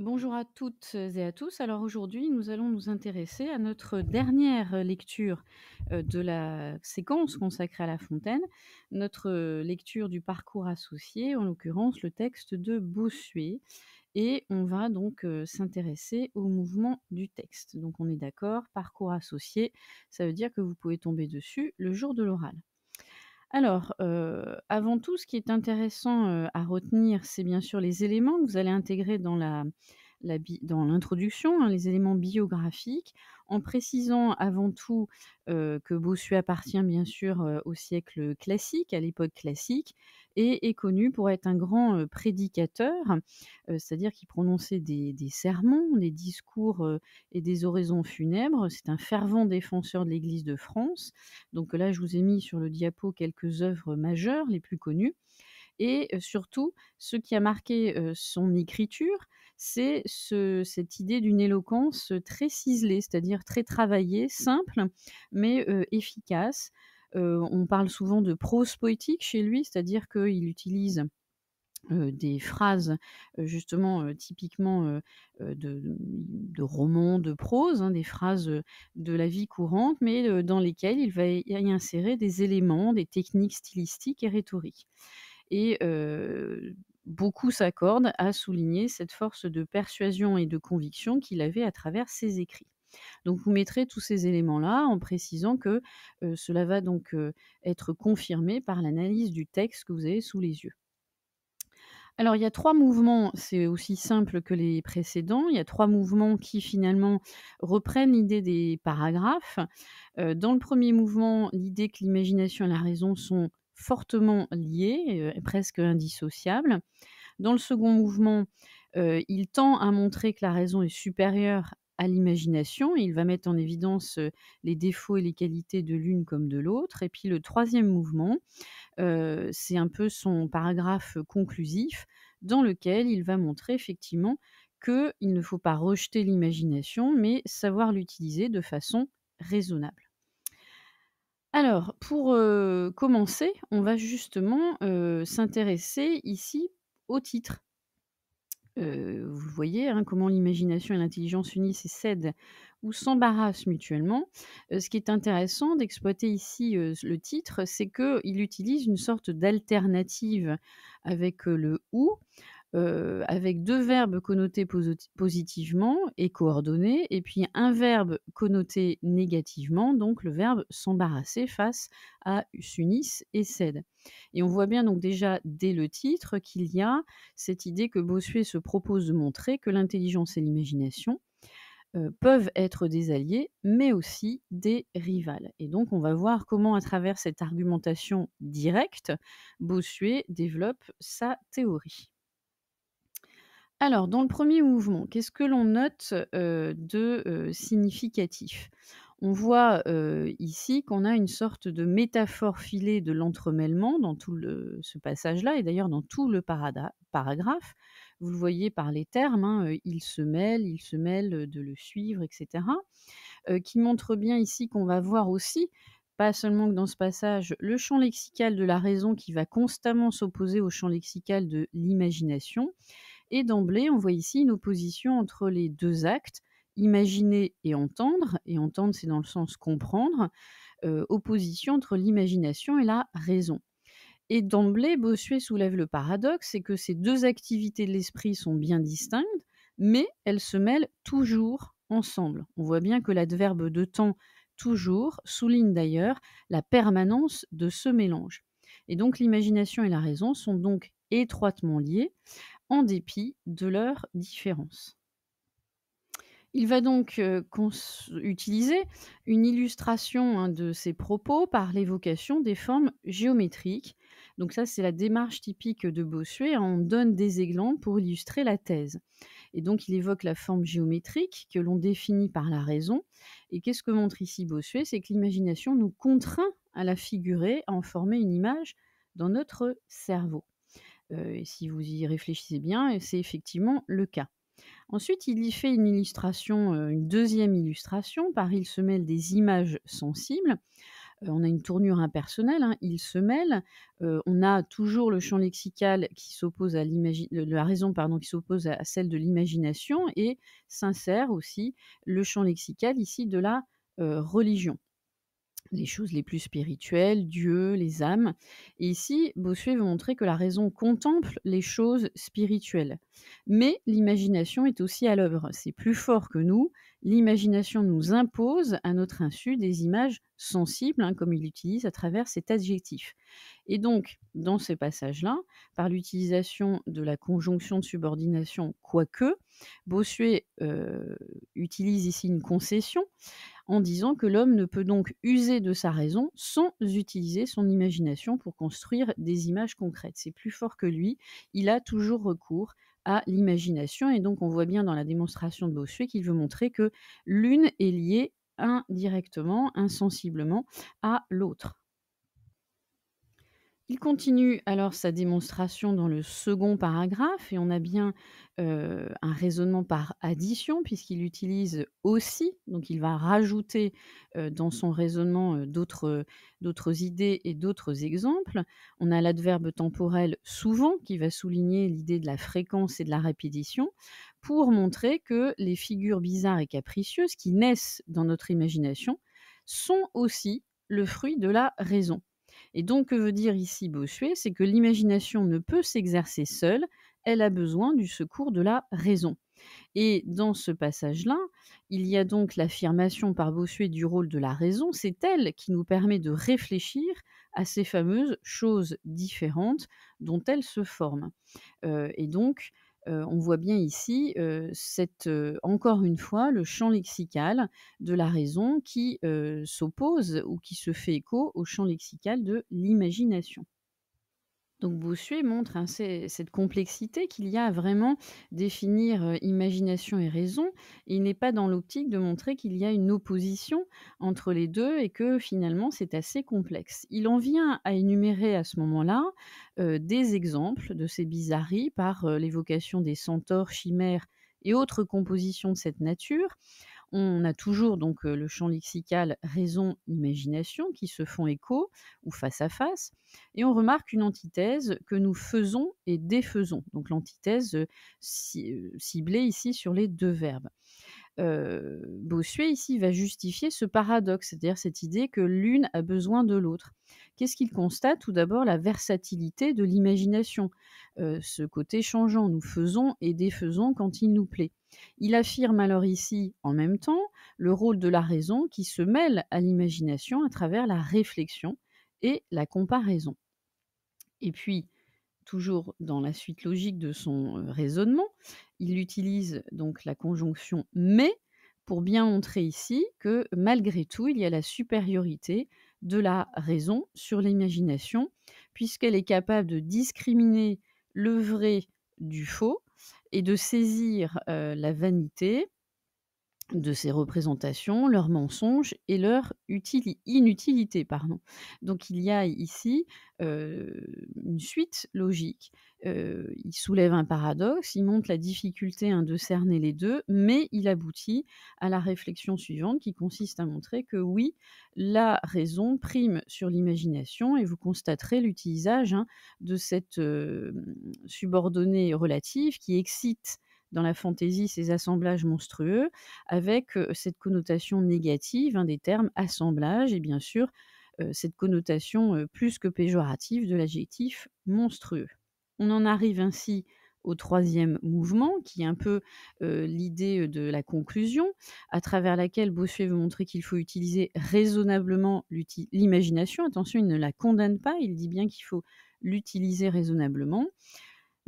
Bonjour à toutes et à tous. Alors aujourd'hui, nous allons nous intéresser à notre dernière lecture euh, de la séquence consacrée à La Fontaine, notre euh, lecture du parcours associé, en l'occurrence le texte de Bossuet. Et on va donc euh, s'intéresser au mouvement du texte. Donc on est d'accord, parcours associé, ça veut dire que vous pouvez tomber dessus le jour de l'oral. Alors, euh, avant tout, ce qui est intéressant euh, à retenir, c'est bien sûr les éléments que vous allez intégrer dans la, dans l'introduction, hein, les éléments biographiques, en précisant avant tout que Bossuet appartient bien sûr au siècle classique, à l'époque classique, et est connu pour être un grand prédicateur, c'est-à-dire qu'il prononçait des, des, sermons, des discours et des oraisons funèbres. C'est un fervent défenseur de l'Église de France. Donc là, je vous ai mis sur le diapo quelques œuvres majeures, les plus connues. Et surtout, ce qui a marqué son écriture, c'est cette idée d'une éloquence très ciselée, c'est-à-dire très travaillée, simple, mais efficace. on parle souvent de prose poétique chez lui, c'est-à-dire qu'il utilise des phrases justement typiquement de, romans, de prose, hein, des phrases de la vie courante, mais dans lesquelles il va y, insérer des éléments, des techniques stylistiques et rhétoriques. Et Beaucoup s'accordent à souligner cette force de persuasion et de conviction qu'il avait à travers ses écrits. Donc vous mettrez tous ces éléments-là en précisant que euh, cela va donc euh, être confirmé par l'analyse du texte que vous avez sous les yeux. Alors il y a trois mouvements, c'est aussi simple que les précédents, il y a trois mouvements qui finalement reprennent l'idée des paragraphes. Euh, dans le premier mouvement, l'idée que l'imagination et la raison sont fortement lié, euh, et presque indissociable. Dans le second mouvement, euh, il tend à montrer que la raison est supérieure à l'imagination. Il va mettre en évidence euh, les défauts et les qualités de l'une comme de l'autre. Et puis le troisième mouvement, c'est un peu son paragraphe conclusif dans lequel il va montrer effectivement qu'il ne faut pas rejeter l'imagination, mais savoir l'utiliser de façon raisonnable. Alors, pour commencer, on va justement s'intéresser ici au titre. vous voyez, hein, comment l'imagination et l'intelligence unissent et cèdent ou s'embarrassent mutuellement. ce qui est intéressant d'exploiter ici le titre, c'est qu'il utilise une sorte d'alternative avec le ou euh, avec deux verbes connotés positivement et coordonnés, et puis un verbe connoté négativement, donc le verbe s'embarrasser face à s'unissent et cède. Et on voit bien donc déjà dès le titre qu'il y a cette idée que Bossuet se propose de montrer que l'intelligence et l'imagination euh, peuvent être des alliés, mais aussi des rivales. Et donc, on va voir comment, à travers cette argumentation directe, Bossuet développe sa théorie. Alors, dans le premier mouvement, qu'est-ce que l'on note de significatif On voit ici qu'on a une sorte de métaphore filée de l'entremêlement dans tout ce passage-là, et d'ailleurs dans tout le paragraphe. Vous le voyez par les termes, hein, il se mêle, il se mêle de le suivre, etc., qui montre bien ici qu'on va voir aussi pas seulement que dans ce passage, le champ lexical de la raison qui va constamment s'opposer au champ lexical de l'imagination, et d'emblée, on voit ici une opposition entre les deux actes, imaginer et entendre, et entendre c'est dans le sens comprendre, euh, opposition entre l'imagination et la raison. Et d'emblée, Bossuet soulève le paradoxe, c'est que ces deux activités de l'esprit sont bien distinctes, mais elles se mêlent toujours ensemble. On voit bien que l'adverbe de temps toujours souligne d'ailleurs la permanence de ce mélange. Et donc l'imagination et la raison sont donc étroitement liés, en dépit de leurs différences. Il va donc euh, utiliser une illustration hein, de ses propos par l'évocation des formes géométriques. Donc ça, c'est la démarche typique de Bossuet. Hein. on donne des aiglants pour illustrer la thèse. Et donc, il évoque la forme géométrique que l'on définit par la raison. Et qu'est-ce que montre ici Bossuet C'est que l'imagination nous contraint à la figurer, à en former une image dans notre cerveau. Euh, et si vous y réfléchissez bien, c'est effectivement le cas. Ensuite, il y fait une illustration, euh, une deuxième illustration, par il se mêle des images sensibles. Euh, on a une tournure impersonnelle, hein, il se mêle. on a toujours le champ lexical qui s'oppose à la raison pardon, qui s'oppose à celle de l'imagination et s'insère aussi le champ lexical ici de la religion les choses les plus spirituelles, Dieu, les âmes. Et ici, Bossuet veut montrer que la raison contemple les choses spirituelles. Mais l'imagination est aussi à l'œuvre. C'est plus fort que nous. L'imagination nous impose, à notre insu, des images sensibles, hein, comme il l'utilise à travers cet adjectif. Et donc, dans ces passages là par l'utilisation de la conjonction de subordination quoique, Bossuet euh, utilise ici une concession en disant que l'homme ne peut donc user de sa raison sans utiliser son imagination pour construire des images concrètes. C'est plus fort que lui, il a toujours recours à l'imagination et donc on voit bien dans la démonstration de Bossuet qu'il veut montrer que l'une est liée indirectement, insensiblement à l'autre. Il continue alors sa démonstration dans le second paragraphe et on a bien euh, un raisonnement par addition puisqu'il utilise aussi, donc il va rajouter euh, dans son raisonnement euh, d'autres, d'autres idées et d'autres exemples. On a l'adverbe temporel souvent qui va souligner l'idée de la fréquence et de la répétition pour montrer que les figures bizarres et capricieuses qui naissent dans notre imagination sont aussi le fruit de la raison. Et donc, que veut dire ici Bossuet C'est que l'imagination ne peut s'exercer seule, elle a besoin du secours de la raison. Et dans ce passage-là, il y a donc l'affirmation par Bossuet du rôle de la raison. C'est elle qui nous permet de réfléchir à ces fameuses choses différentes dont elles se forment. Euh, et donc, on voit bien ici, encore une fois, le champ lexical de la raison qui s'oppose ou qui se fait écho au champ lexical de l'imagination. Donc Bossuet montre hein, cette complexité qu'il y a à vraiment définir euh, imagination et raison. il n'est pas dans l'optique de montrer qu'il y a une opposition entre les deux et que finalement c'est assez complexe. Il en vient à énumérer à ce moment-là euh, des exemples de ces bizarreries par euh, l'évocation des centaures, chimères et autres compositions de cette nature, on a toujours donc le champ lexical raison-imagination qui se font écho ou face à face, et on remarque une antithèse que nous faisons et défaisons. Donc l'antithèse ciblée ici sur les deux verbes. Bossuet ici va justifier ce paradoxe, c'est-à-dire cette idée que l'une a besoin de l'autre. Qu'est-ce qu'il constate Tout d'abord la versatilité de l'imagination, ce côté changeant, nous faisons et défaisons quand il nous plaît. Il affirme alors ici, en même temps, le rôle de la raison qui se mêle à l'imagination à travers la réflexion et la comparaison. Et puis, toujours dans la suite logique de son raisonnement, il utilise donc la conjonction mais pour bien montrer ici que malgré tout, il y a la supériorité de la raison sur l'imagination, puisqu'elle est capable de discriminer le vrai du faux et de saisir la vanité de ces représentations, leurs mensonges et leur inutilité. Pardon. Donc il y a ici une suite logique. il soulève un paradoxe, il montre la difficulté hein, de cerner les deux, mais il aboutit à la réflexion suivante qui consiste à montrer que oui, la raison prime sur l'imagination et vous constaterez l'utilisation hein, de cette subordonnée relative qui excite dans la fantaisie ces assemblages monstrueux, avec cette connotation négative un hein, des termes assemblage et bien sûr cette connotation plus que péjorative de l'adjectif monstrueux. On en arrive ainsi au troisième mouvement, qui est un peu l'idée de la conclusion, à travers laquelle Bossuet veut montrer qu'il faut utiliser raisonnablement l'imagination. Attention, il ne la condamne pas, il dit bien qu'il faut l'utiliser raisonnablement.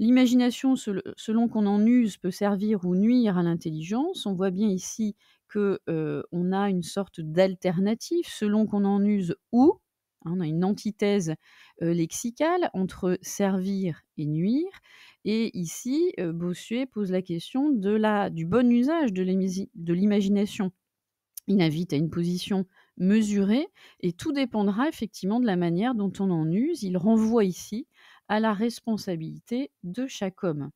L'imagination, selon qu'on en use, peut servir ou nuire à l'intelligence. On voit bien ici qu'on euh, a une sorte d'alternative selon qu'on en use ou. Hein, on a une antithèse euh, lexicale entre servir et nuire. Et ici, euh, Bossuet pose la question de la, du bon usage de l'imagination. Il invite à une position mesurée et tout dépendra effectivement de la manière dont on en use. Il renvoie ici à la responsabilité de chaque homme.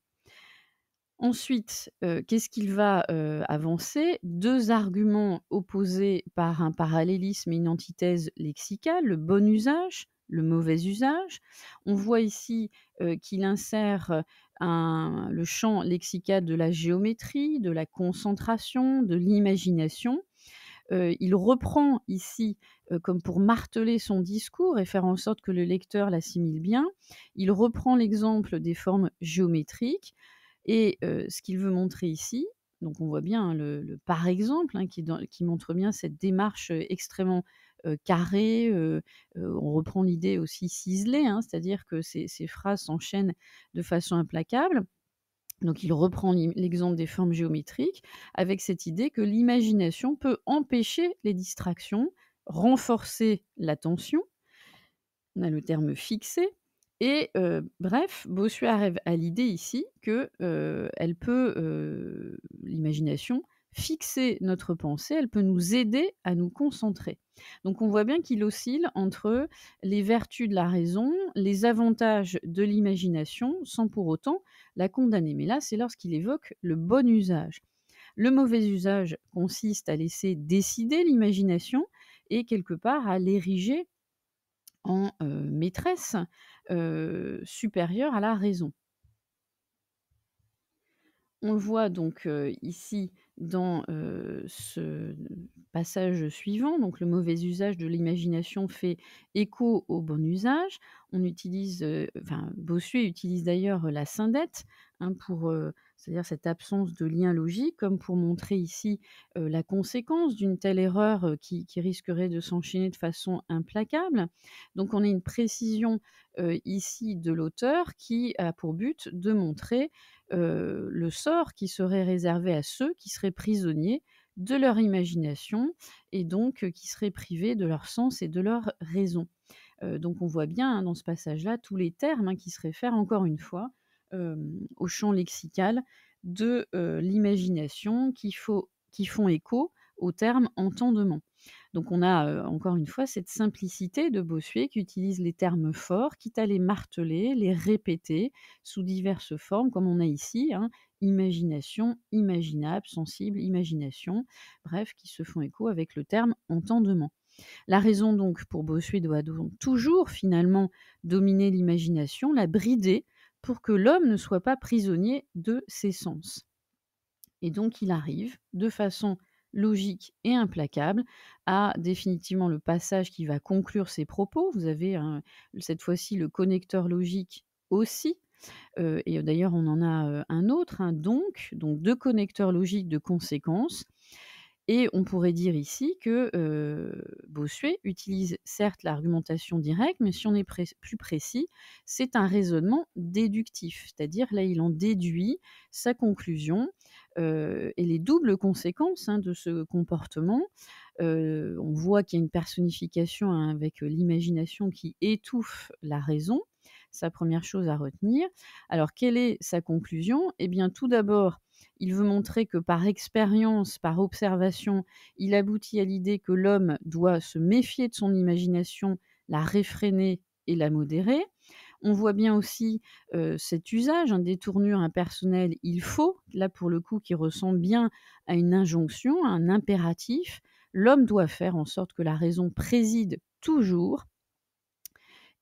Ensuite, euh, qu'est-ce qu'il va euh, avancer Deux arguments opposés par un parallélisme et une antithèse lexicale, le bon usage, le mauvais usage. On voit ici euh, qu'il insère le champ lexical de la géométrie, de la concentration, de l'imagination. Euh, il reprend ici, euh, comme pour marteler son discours et faire en sorte que le lecteur l'assimile bien, il reprend l'exemple des formes géométriques. Et euh, ce qu'il veut montrer ici, donc on voit bien hein, le, par exemple hein, qui, montre bien cette démarche extrêmement carrée. on reprend l'idée aussi ciselée, hein, c'est-à-dire que ces phrases s'enchaînent de façon implacable. Donc il reprend l'exemple des formes géométriques avec cette idée que l'imagination peut empêcher les distractions, renforcer l'attention, on a le terme fixé, et euh, bref, Bossuet arrive à l'idée ici que euh, elle peut, euh, l'imagination, fixer notre pensée, elle peut nous aider à nous concentrer. Donc on voit bien qu'il oscille entre les vertus de la raison, les avantages de l'imagination, sans pour autant la condamner. Mais là, c'est lorsqu'il évoque le bon usage. Le mauvais usage consiste à laisser décider l'imagination et quelque part à l'ériger en euh, maîtresse euh, supérieure à la raison. On le voit donc euh, ici dans ce passage suivant. Donc le mauvais usage de l'imagination fait écho au bon usage. On utilise, Bossuet utilise d'ailleurs la syndette hein, pour, c'est-à-dire cette absence de lien logique, comme pour montrer ici la conséquence d'une telle erreur qui, risquerait de s'enchaîner de façon implacable. Donc on a une précision ici de l'auteur qui a pour but de montrer le sort qui serait réservé à ceux qui seraient prisonniers de leur imagination et donc qui seraient privés de leur sens et de leur raison. donc on voit bien hein, dans ce passage-là tous les termes hein, qui se réfèrent encore une fois au champ lexical de l'imagination qui, qui, font écho au terme entendement. Donc on a encore une fois cette simplicité de Bossuet qui utilise les termes forts, quitte à les marteler, les répéter sous diverses formes, comme on a ici, hein, imagination, imaginable, sensible, imagination, bref, qui se font écho avec le terme entendement. La raison donc pour Bossuet doit donc toujours finalement dominer l'imagination, la brider pour que l'homme ne soit pas prisonnier de ses sens. Et donc il arrive, de façon logique et implacable, à définitivement le passage qui va conclure ses propos. Vous avez hein, cette fois-ci le connecteur logique aussi. et d'ailleurs, on en a un autre, hein, donc, donc deux connecteurs logiques de conséquences. Et on pourrait dire ici que Bossuet utilise certes l'argumentation directe, mais si on est plus précis, c'est un raisonnement déductif, c'est-à-dire là il en déduit sa conclusion euh, et les doubles conséquences hein, de ce comportement. Euh, on voit qu'il y a une personnification hein, avec euh, l'imagination qui étouffe la raison. Sa première chose à retenir. Alors, quelle est sa conclusion Eh bien, tout d'abord, il veut montrer que par expérience, par observation, il aboutit à l'idée que l'homme doit se méfier de son imagination, la réfréner et la modérer. On voit bien aussi cet usage, un hein, détournure tournures il faut, là pour le coup qui ressemble bien à une injonction, à un impératif. L'homme doit faire en sorte que la raison préside toujours.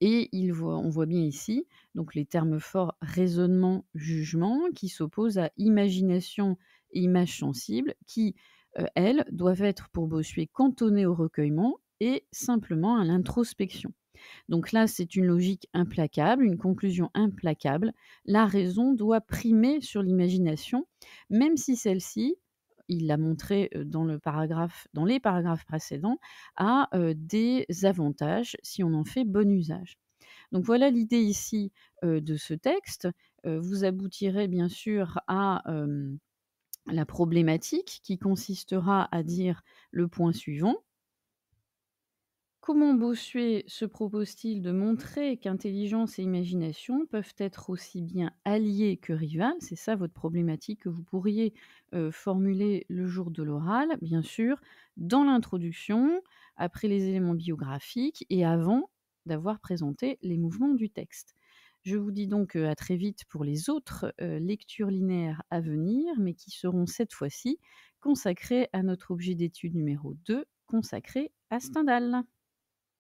Et on voit bien ici donc les termes forts raisonnement, jugement, qui s'opposent à imagination et image sensible, qui, elles, doivent être pour Bossuet cantonnées au recueillement et simplement à l'introspection. Donc là, c'est une logique implacable, une conclusion implacable. La raison doit primer sur l'imagination, même si celle-ci, il l'a montré euh, dans, les paragraphes précédents, a euh, des avantages si on en fait bon usage. Donc voilà l'idée ici euh, de ce texte. vous aboutirez bien sûr à la problématique qui consistera à dire le point suivant. Comment Bossuet se propose-t-il de montrer qu'intelligence et imagination peuvent être aussi bien alliées que rivales C'est ça votre problématique que vous pourriez euh, formuler le jour de l'oral, bien sûr, dans l'introduction, après les éléments biographiques et avant d'avoir présenté les mouvements du texte. Je vous dis donc euh, à très vite pour les autres euh, lectures linéaires à venir, mais qui seront cette fois-ci consacrées à notre objet d'étude numéro 2, consacré à Stendhal.